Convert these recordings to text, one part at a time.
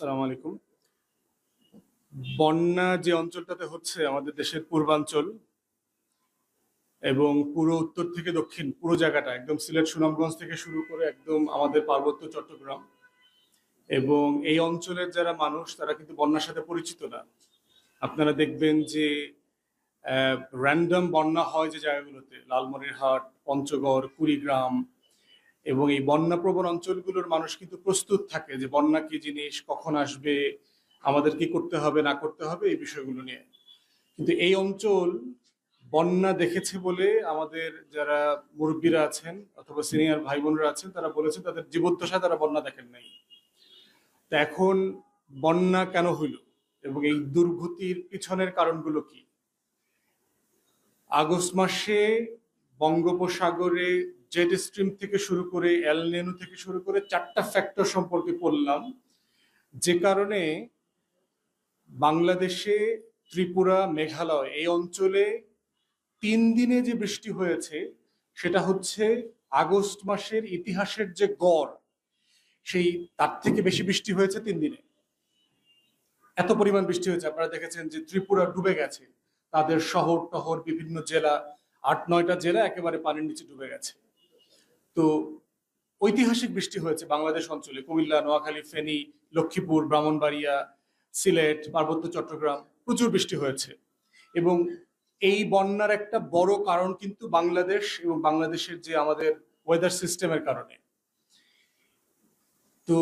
আসসালামু আলাইকুম বন্যা যে অঞ্চলটাতে হচ্ছে আমাদের দেশের পূর্বাঞ্চল এবং পুরো উত্তর থেকে দক্ষিণ পুরো জায়গাটা একদম সিলেট সুনামগঞ্জ থেকে শুরু করে একদম আমাদের পার্বত্য চট্টগ্রাম এবং এই অঞ্চলের যারা মানুষ তারা কিন্তু বন্যার সাথে পরিচিত না আপনারা দেখবেন যে র্যান্ডম বন্যা হয় যে জায়গাগুলোতে লালমনিরহাট পঞ্চগড় কুড়িগ্রাম এবং এই বন্যাপ্রবণ অঞ্চলগুলোর মানুষ কিন্তু প্রস্তুত থাকে যে বন্যা কি জিনিস কখন আসবে আমাদের কি করতে হবে না করতে হবে এই বিষয়গুলো নিয়ে কিন্তু এই অঞ্চল বন্যা দেখেছে বলে আমাদের যারা মুরব্বীরা আছেন অথবা সিনিয়র ভাই বোনরা আছেন তারা বলেছেন তাদের জীবদ্দশায় তারা বন্যা দেখেন নাই তা এখন বন্যা কেন হইল এবং এই দুর্গতির পিছনের কারণগুলো কি আগস্ট মাসে বঙ্গোপসাগরে জেড স্ট্রিম থেকে শুরু করে এল নেনু থেকে শুরু করে চারটা ফ্যাক্টর সম্পর্কে পড়লাম যে কারণে বাংলাদেশে ত্রিপুরা মেঘালয় এই অঞ্চলে তিন দিনে যে বৃষ্টি হয়েছে সেটা হচ্ছে আগস্ট মাসের ইতিহাসের যে গড় সেই তার থেকে বেশি বৃষ্টি হয়েছে তিন দিনে এত পরিমাণ বৃষ্টি হয়েছে আপনারা দেখেছেন যে ত্রিপুরা ডুবে গেছে তাদের শহর টহর বিভিন্ন জেলা আট নয়টা জেলা একেবারে পানির নিচে ডুবে গেছে তো ঐতিহাসিক বৃষ্টি হয়েছে বাংলাদেশ অঞ্চলে কুমিল্লা নোয়াখালী ফেনী লক্ষ্মীপুর ব্রাহ্মণবাড়িয়া সিলেট পার্বত্য চট্টগ্রাম প্রচুর বৃষ্টি হয়েছে এবং এই বন্যার একটা বড় কারণ কিন্তু বাংলাদেশ এবং বাংলাদেশের যে আমাদের ওয়েদার সিস্টেমের কারণে তো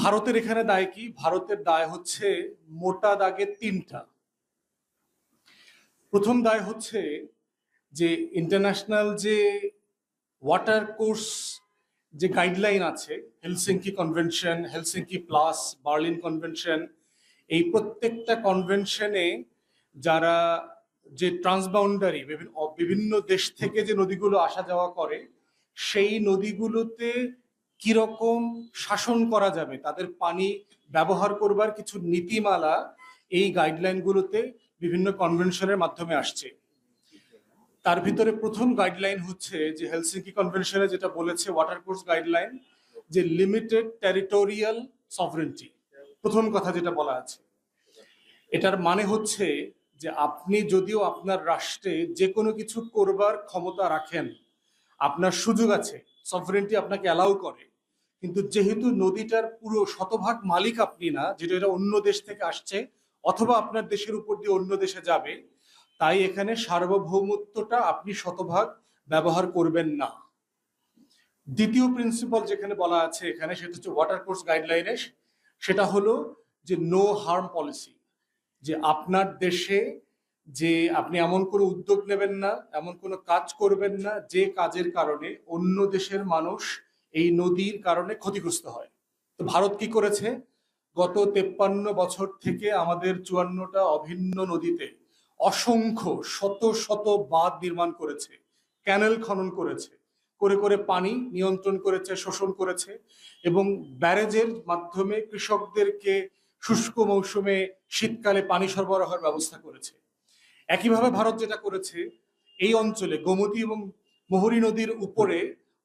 ভারতের এখানে দায় কি ভারতের দায় হচ্ছে মোটা দাগে তিনটা প্রথম দায় হচ্ছে যে ইন্টারন্যাশনাল যে ওয়াটার কোর্স যে গাইডলাইন আছে Helsinki convention Helsinki plus Berlin convention এই প্রত্যেকটা কনভেনশনে যারা যে ট্রান্সবাউন্ডারি বিভিন্ন বিভিন্ন দেশ থেকে যে নদীগুলো আসা যাওয়া করে সেই নদীগুলোতে কিরকম শাসন করা যাবে তাদের পানি ব্যবহার করবার কিছু নীতিমালা এই গাইডলাইনগুলোতে বিভিন্ন কনভেনশনের মাধ্যমে আসছে তার ভিতরে প্রথম গাইডলাইন হচ্ছে যে হেলসিঙ্কি কনভেনশনে যেটা বলেছে ওয়াটার কোর্স গাইডলাইন যে লিমিটেড টেরিটোরিয়াল সফরেন্টি প্রথম কথা যেটা বলা আছে এটার মানে হচ্ছে যে আপনি যদিও আপনার রাষ্ট্রে যে কোনো কিছু করবার ক্ষমতা রাখেন আপনার সুযোগ আছে সফরেন্টি আপনাকে অ্যালাউ করে কিন্তু যেহেতু নদীটার পুরো শতভাগ মালিক আপনি না যেটা এটা অন্য দেশ থেকে আসছে অথবা আপনার দেশের উপর দিয়ে অন্য দেশে যাবে তাই এখানে সার্বভৌমত্বটা আপনি শতভাগ ব্যবহার করবেন না দ্বিতীয় প্রিন্সিপাল যেখানে বলা আছে এখানে সেটা হচ্ছে ওয়াটার কোর্স গাইডলাইনে সেটা হলো যে নো হার্ম পলিসি যে আপনার দেশে যে আপনি এমন কোনো উদ্যোগ নেবেন না এমন কোনো কাজ করবেন না যে কাজের কারণে অন্য দেশের মানুষ এই নদীর কারণে ক্ষতিগ্রস্ত হয় তো ভারত কি করেছে গত তেপ্পান্ন বছর থেকে আমাদের চুয়ান্নটা অভিন্ন নদীতে অসংখ্য শত শত বাঁধ নির্মাণ করেছে ক্যানেল খনন করেছে করে করে পানি নিয়ন্ত্রণ করেছে শোষণ করেছে এবং ব্যারেজের মাধ্যমে কৃষকদেরকে শুষ্ক মৌসুমে শীতকালে পানি সরবরাহের ব্যবস্থা করেছে একইভাবে ভারত যেটা করেছে এই অঞ্চলে গোমতী এবং মোহরী নদীর উপরে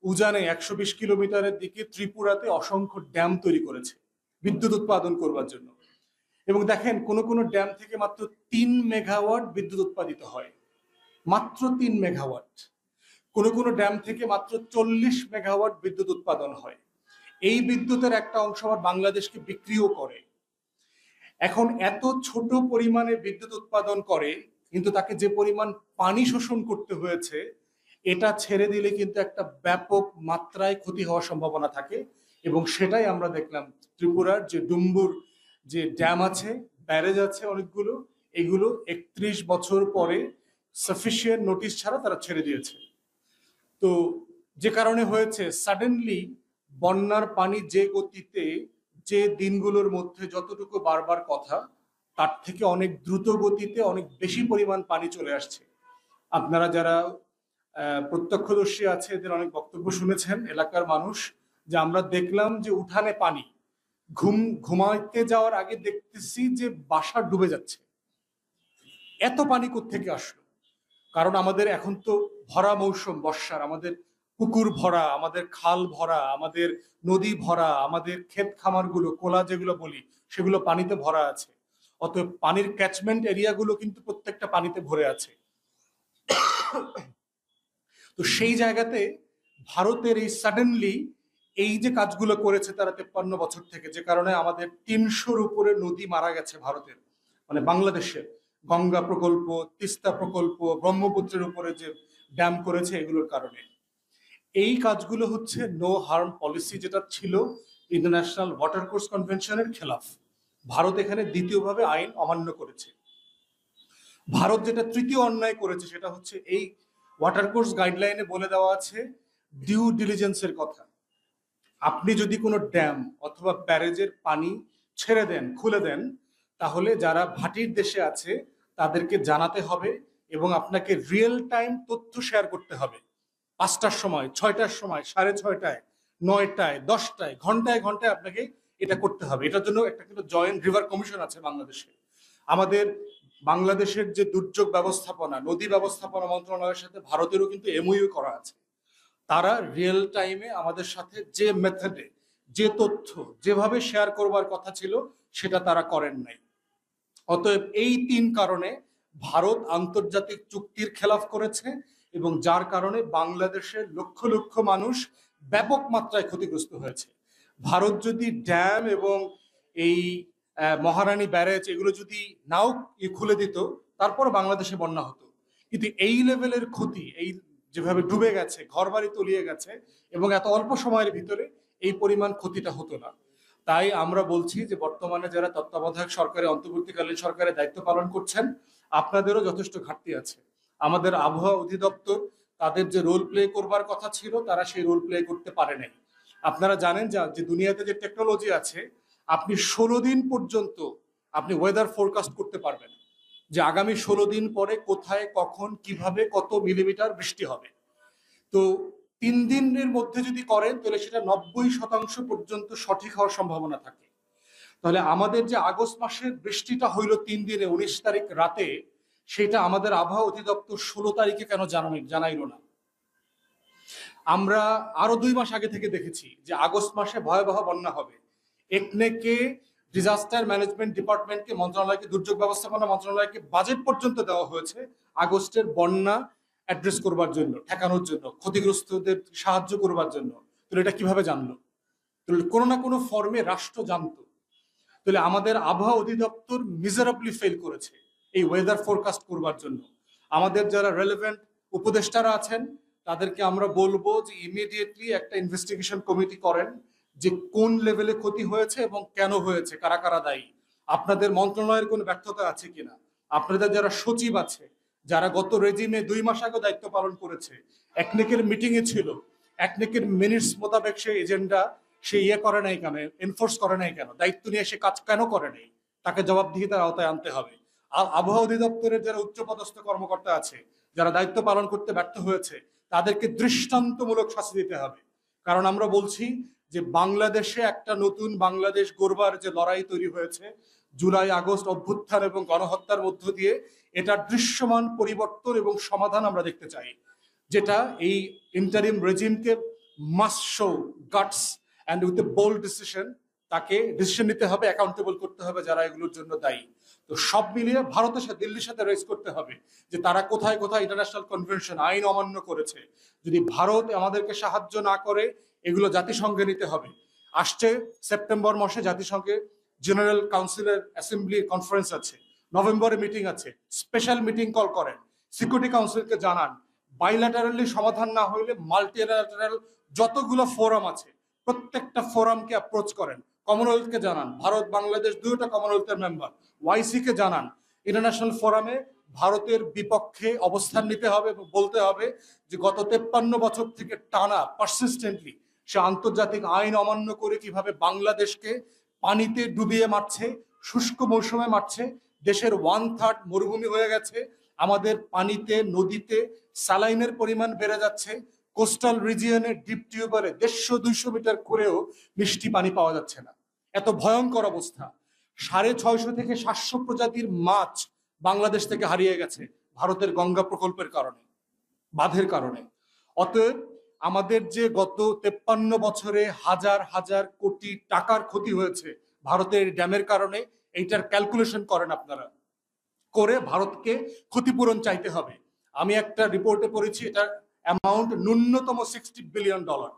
উজানে একশো বিশ কিলোমিটারের দিকে ত্রিপুরাতে অসংখ্য ড্যাম তৈরি করেছে বিদ্যুৎ উৎপাদন করবার জন্য এবং দেখেন কোনো কোনো ড্যাম থেকে মাত্র তিন মেগাওয়াট বিদ্যুৎ উৎপাদিত হয় মাত্র তিন মেগাওয়াট কোনো কোনো ড্যাম থেকে মাত্র চল্লিশ মেগাওয়াট বিদ্যুৎ উৎপাদন হয় এই বিদ্যুতের একটা অংশ আবার বাংলাদেশকে বিক্রিও করে এখন এত ছোট পরিমাণে বিদ্যুৎ উৎপাদন করে কিন্তু তাকে যে পরিমাণ পানি শোষণ করতে হয়েছে এটা ছেড়ে দিলে কিন্তু একটা ব্যাপক মাত্রায় ক্ষতি হওয়ার সম্ভাবনা থাকে এবং সেটাই আমরা দেখলাম ত্রিপুরার যে ডুম্বুর যে ড্যাম আছে ব্যারেজ আছে অনেকগুলো এগুলো একত্রিশ বছর পরে সাফিসিয়েন্ট নোটিশ ছাড়া তারা ছেড়ে দিয়েছে তো যে কারণে হয়েছে সাডেনলি বন্যার পানি যে গতিতে যে দিনগুলোর মধ্যে যতটুকু বারবার কথা তার থেকে অনেক দ্রুত গতিতে অনেক বেশি পরিমাণ পানি চলে আসছে আপনারা যারা প্রত্যক্ষদর্শী আছে এদের অনেক বক্তব্য শুনেছেন এলাকার মানুষ যে আমরা দেখলাম যে উঠানে পানি ঘুম ঘুমাইতে যাওয়ার আগে দেখতেছি যে বাসা ডুবে যাচ্ছে এত পানি থেকে আসলো কারণ আমাদের এখন তো ভরা মৌসুম বর্ষার আমাদের পুকুর ভরা আমাদের খাল ভরা আমাদের নদী ভরা আমাদের ক্ষেত খামারগুলো কোলা যেগুলো বলি সেগুলো পানিতে ভরা আছে অতএব পানির ক্যাচমেন্ট এরিয়াগুলো কিন্তু প্রত্যেকটা পানিতে ভরে আছে তো সেই জায়গাতে ভারতের এই সাডেনলি এই যে কাজগুলো করেছে তারা তেপ্পান্ন বছর থেকে যে কারণে আমাদের তিনশোর উপরে নদী মারা গেছে ভারতের মানে বাংলাদেশের গঙ্গা প্রকল্প তিস্তা প্রকল্প ব্রহ্মপুত্রের উপরে যে ড্যাম করেছে এগুলোর কারণে এই কাজগুলো হচ্ছে নো হার্ম পলিসি যেটা ছিল ইন্টারন্যাশনাল ওয়াটার কোর্স কনভেনশনের খেলাফ ভারত এখানে দ্বিতীয়ভাবে আইন অমান্য করেছে ভারত যেটা তৃতীয় অন্যায় করেছে সেটা হচ্ছে এই ওয়াটার কোর্স গাইডলাইনে বলে দেওয়া আছে ডিউ ডিলিজেন্সের কথা আপনি যদি কোনো ড্যাম অথবা ব্যারেজের পানি ছেড়ে দেন খুলে দেন তাহলে যারা ভাটির দেশে আছে তাদেরকে জানাতে হবে এবং আপনাকে রিয়েল টাইম তথ্য শেয়ার করতে হবে পাঁচটার সময় ছয়টার সময় সাড়ে ছয়টায় নয়টায় দশটায় ঘন্টায় ঘন্টায় আপনাকে এটা করতে হবে এটার জন্য একটা কিন্তু জয়েন্ট রিভার কমিশন আছে বাংলাদেশে আমাদের বাংলাদেশের যে দুর্যোগ ব্যবস্থাপনা নদী ব্যবস্থাপনা মন্ত্রণালয়ের সাথে ভারতেরও কিন্তু এমইউ করা আছে তারা রিয়েল টাইমে আমাদের সাথে যে মেথডে যে তথ্য যেভাবে শেয়ার করবার কথা ছিল সেটা তারা করেন নাই অতএব এই তিন কারণে ভারত আন্তর্জাতিক চুক্তির খেলাফ করেছে এবং যার কারণে বাংলাদেশের লক্ষ লক্ষ মানুষ ব্যাপক মাত্রায় ক্ষতিগ্রস্ত হয়েছে ভারত যদি ড্যাম এবং এই মহারানী ব্যারেজ এগুলো যদি নাও খুলে দিত তারপর বাংলাদেশে বন্যা হতো কিন্তু এই লেভেলের ক্ষতি এই যেভাবে ডুবে গেছে ঘরবাড়ি তলিয়ে গেছে এবং এত অল্প সময়ের ভিতরে এই পরিমাণ ক্ষতিটা হতো না তাই আমরা বলছি যে বর্তমানে যারা তত্ত্বাবধায়ক সরকারে অন্তর্বর্তীকালীন সরকারের দায়িত্ব পালন করছেন আপনাদেরও যথেষ্ট ঘাটতি আছে আমাদের আবহাওয়া অধিদপ্তর তাদের যে রোল প্লে করবার কথা ছিল তারা সেই রোল প্লে করতে পারে নাই আপনারা জানেন যে দুনিয়াতে যে টেকনোলজি আছে আপনি ষোলো দিন পর্যন্ত আপনি ওয়েদার ফোরকাস্ট করতে পারবেন যে আগামী ষোলো দিন পরে কোথায় কখন কিভাবে কত মিলিমিটার বৃষ্টি হবে তো তিন দিনের মধ্যে যদি করেন তাহলে সেটা নব্বই শতাংশ পর্যন্ত সঠিক হওয়ার সম্ভাবনা থাকে তাহলে আমাদের যে আগস্ট মাসের বৃষ্টিটা হইল তিন দিনে উনিশ তারিখ রাতে সেটা আমাদের আবহাওয়া অধিদপ্তর ষোলো তারিখে কেন জানাই জানাইল না আমরা আরো দুই মাস আগে থেকে দেখেছি যে আগস্ট মাসে ভয়াবহ বন্যা হবে একনেকে ডিজাস্টার ম্যানেজমেন্ট ডিপার্টমেন্টকে মন্ত্রণালয়কে দুর্যোগ ব্যবস্থাপনা মন্ত্রণালয়কে বাজেট পর্যন্ত দেওয়া হয়েছে আগস্টের বন্যা অ্যাড্রেস করবার জন্য ঠেকানোর জন্য ক্ষতিগ্রস্তদের সাহায্য করবার জন্য তাহলে এটা কিভাবে জানলো তাহলে কোনো না কোনো ফর্মে রাষ্ট্র জানতো তাহলে আমাদের আবহাওয়া অধিদপ্তর মিজারাবলি ফেল করেছে এই ওয়েদার ফোরকাস্ট করবার জন্য আমাদের যারা রেলেভেন্ট উপদেষ্টারা আছেন তাদেরকে আমরা বলবো যে ইমিডিয়েটলি একটা ইনভেস্টিগেশন কমিটি করেন যে কোন লেভেলে ক্ষতি হয়েছে এবং কেন হয়েছে কারা কারা দায়ী আপনাদের মন্ত্রণালয়ের কোন ব্যর্থতা আছে কিনা আপনাদের যারা সচিব আছে যারা গত রেজিমে দুই মাস আগে দায়িত্ব পালন করেছে একনেকের এ ছিল একনেকের মিনিটস মোতাবেক সে এজেন্ডা সে ইয়ে করে নাই কেন এনফোর্স করে নাই কেন দায়িত্ব নিয়ে সে কাজ কেন করে নাই তাকে জবাবদিহিতার আওতায় আনতে হবে আর আবহাওয়া অধিদপ্তরের যারা উচ্চপদস্থ কর্মকর্তা আছে যারা দায়িত্ব পালন করতে ব্যর্থ হয়েছে তাদেরকে দৃষ্টান্তমূলক শাস্তি দিতে হবে কারণ আমরা বলছি যে বাংলাদেশে একটা নতুন বাংলাদেশ গড়বার যে লড়াই তৈরি হয়েছে জুলাই আগস্ট অভ্যুত্থান এবং গণহত্যার মধ্য দিয়ে এটার দৃশ্যমান পরিবর্তন এবং সমাধান আমরা দেখতে চাই যেটা এই ইন্টারিম রেজিমকে macho guts and with a bold decision তাকে ডিসিশন নিতে হবে অ্যাকাউন্টেবল করতে হবে যারা এগুলোর জন্য দায়ী তো সব মিলিয়ে ভারতের সাথে দিল্লির সাথে রেস করতে হবে যে তারা কোথায় কোথায় ইন্টারন্যাশনাল কনভেনশন আইন অমান্য করেছে যদি ভারত আমাদেরকে সাহায্য না করে এগুলো জাতিসংঘে নিতে হবে আসছে সেপ্টেম্বর মাসে জাতিসংঘে জেনারেল কাউন্সিলের অ্যাসেম্বলি কনফারেন্স আছে নভেম্বরে মিটিং আছে স্পেশাল মিটিং কল করেন সিকিউরিটি কাউন্সিলকে জানান বাইল্যাটারালি সমাধান না হইলে মাল্টিল্যাটারাল যতগুলো ফোরাম আছে প্রত্যেকটা ফোরামকে অ্যাপ্রোচ করেন কমনওয়েলথকে জানান ভারত বাংলাদেশ দুইটা কমনওয়েলথের মেম্বার ওয়াইসিকে জানান ইন্টারন্যাশনাল ফোরামে ভারতের বিপক্ষে অবস্থান নিতে হবে বলতে হবে যে গত তেপ্পান্ন বছর থেকে টানা পারসিস্টেন্টলি সে আন্তর্জাতিক আইন অমান্য করে কিভাবে বাংলাদেশকে পানিতে ডুবিয়ে মারছে শুষ্ক মৌসুমে মারছে দেশের ওয়ান থার্ড মরুভূমি হয়ে গেছে আমাদের পানিতে নদীতে স্যালাইনের পরিমাণ বেড়ে যাচ্ছে কোস্টাল রিজিয়নের ডিপ টিউবারে দেড়শো দুইশো মিটার করেও মিষ্টি পানি পাওয়া যাচ্ছে না এত ভয়ঙ্কর অবস্থা সাড়ে ছয়শো থেকে সাতশো প্রজাতির মাছ বাংলাদেশ থেকে হারিয়ে গেছে ভারতের গঙ্গা প্রকল্পের কারণে বাঁধের কারণে অতএব আমাদের যে গত তেপ্পান্ন বছরে হাজার হাজার কোটি টাকার ক্ষতি হয়েছে ভারতের ড্যামের কারণে এইটার ক্যালকুলেশন করেন আপনারা করে ভারতকে ক্ষতিপূরণ চাইতে হবে আমি একটা রিপোর্টে পড়েছি এটার অ্যামাউন্ট ন্যূনতম সিক্সটি বিলিয়ন ডলার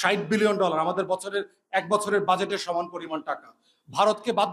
ষাট বিলিয়ন ডলার আমাদের বছরের এক বছরের বাজেটের সমান পরিমাণ টাকা ভারতকে বাধ্য